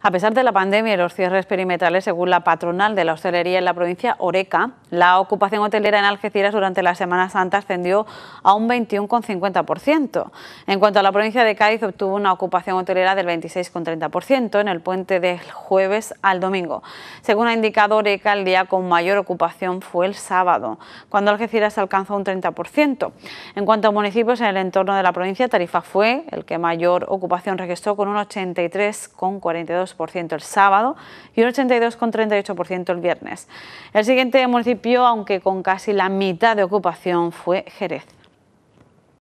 A pesar de la pandemia y los cierres perimetrales, según la patronal de la hostelería en la provincia Oreca, la ocupación hotelera en Algeciras durante la Semana Santa ascendió a un 21,50%. En cuanto a la provincia de Cádiz, obtuvo una ocupación hotelera del 26,30% en el puente del jueves al domingo. Según ha indicado Oreca, el día con mayor ocupación fue el sábado, cuando Algeciras alcanzó un 30%. En cuanto a municipios en el entorno de la provincia, Tarifa fue el que mayor ocupación registró con un 83,42% el sábado y un 82,38% el viernes. El siguiente municipio, aunque con casi la mitad de ocupación, fue Jerez.